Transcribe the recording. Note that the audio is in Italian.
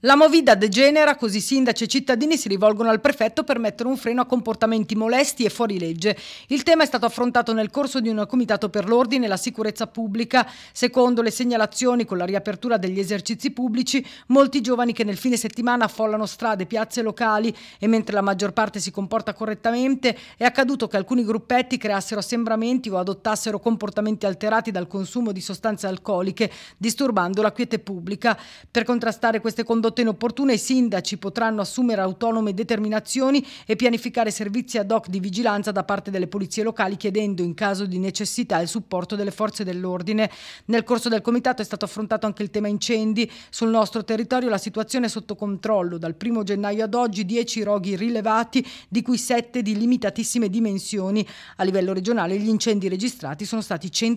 La movida degenera, così sindaci e cittadini si rivolgono al prefetto per mettere un freno a comportamenti molesti e fuori legge. Il tema è stato affrontato nel corso di un comitato per l'ordine e la sicurezza pubblica. Secondo le segnalazioni con la riapertura degli esercizi pubblici, molti giovani che nel fine settimana affollano strade, piazze locali e mentre la maggior parte si comporta correttamente, è accaduto che alcuni gruppetti creassero assembramenti o adottassero comportamenti alterati dal consumo di sostanze alcoliche, disturbando la quiete pubblica. Per contrastare queste condotte Condotte inopportune, i sindaci potranno assumere autonome determinazioni e pianificare servizi ad hoc di vigilanza da parte delle polizie locali, chiedendo in caso di necessità il supporto delle forze dell'ordine. Nel corso del comitato è stato affrontato anche il tema incendi. Sul nostro territorio la situazione è sotto controllo. Dal 1 gennaio ad oggi 10 roghi rilevati, di cui 7 di limitatissime dimensioni. A livello regionale gli incendi registrati sono stati 100.